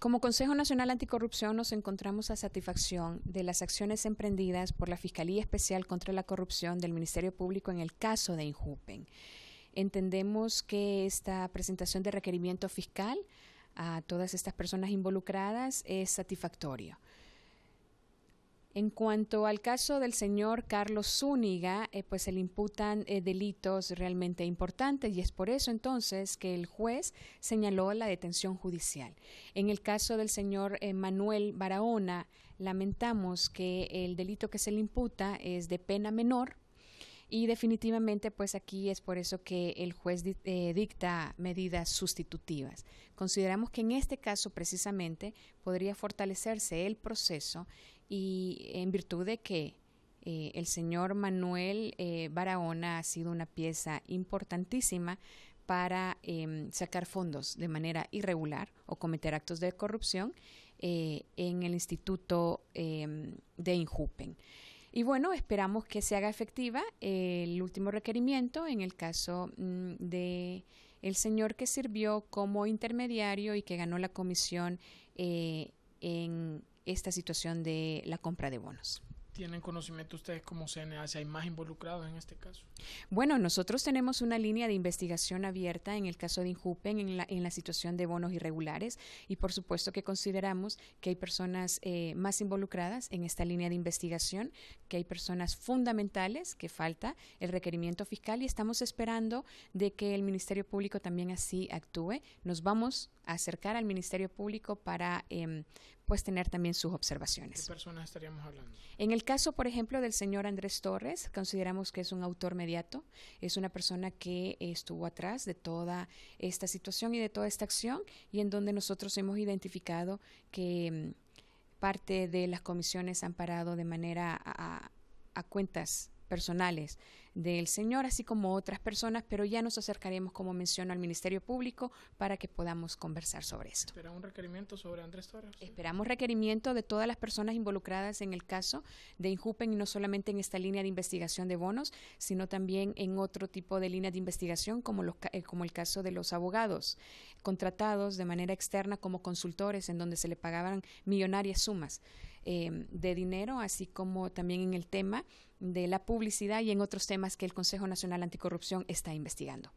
Como Consejo Nacional Anticorrupción nos encontramos a satisfacción de las acciones emprendidas por la Fiscalía Especial contra la Corrupción del Ministerio Público en el caso de Injupen. Entendemos que esta presentación de requerimiento fiscal a todas estas personas involucradas es satisfactoria. En cuanto al caso del señor Carlos Zúñiga, eh, pues se le imputan eh, delitos realmente importantes y es por eso entonces que el juez señaló la detención judicial. En el caso del señor eh, Manuel Barahona, lamentamos que el delito que se le imputa es de pena menor y definitivamente, pues aquí es por eso que el juez eh, dicta medidas sustitutivas. Consideramos que en este caso precisamente podría fortalecerse el proceso y en virtud de que eh, el señor Manuel eh, Barahona ha sido una pieza importantísima para em, sacar fondos de manera irregular o cometer actos de corrupción en el Instituto em, de Injupen. Y bueno, esperamos que se haga efectiva el último requerimiento en el caso mm, del señor que sirvió como intermediario y que ganó la comisión eh, en esta situación de la compra de bonos tienen conocimiento ustedes como CNA si hay más involucrados en este caso? Bueno, nosotros tenemos una línea de investigación abierta en el caso de Injupen, en la, en la situación de bonos irregulares y por supuesto que consideramos que hay personas eh, más involucradas en esta línea de investigación, que hay personas fundamentales, que falta el requerimiento fiscal y estamos esperando de que el Ministerio Público también así actúe. Nos vamos a acercar al Ministerio Público para em, pues tener también sus observaciones. ¿Qué personas estaríamos hablando? En el caso, por ejemplo, del señor Andrés Torres, consideramos que es un autor mediato, es una persona que estuvo atrás de toda esta situación y de toda esta acción y en donde nosotros hemos identificado que mm, parte de las comisiones han parado de manera a cuentas personales del Señor, así como otras personas, pero ya nos acercaremos, como menciono, al Ministerio Público para que podamos conversar sobre esto. ¿Espera requerimiento sobre Andrés Torres? Esperamos requerimiento de todas las personas involucradas en el caso de Injupen y no solamente en esta línea de investigación de bonos, sino también en otro tipo de línea de investigación como, eh, como el caso de los abogados contratados de manera externa como consultores en donde se le pagaban millonarias sumas. Em, de dinero, así como también en el tema de la publicidad y en otros temas que el Consejo Nacional Anticorrupción está investigando.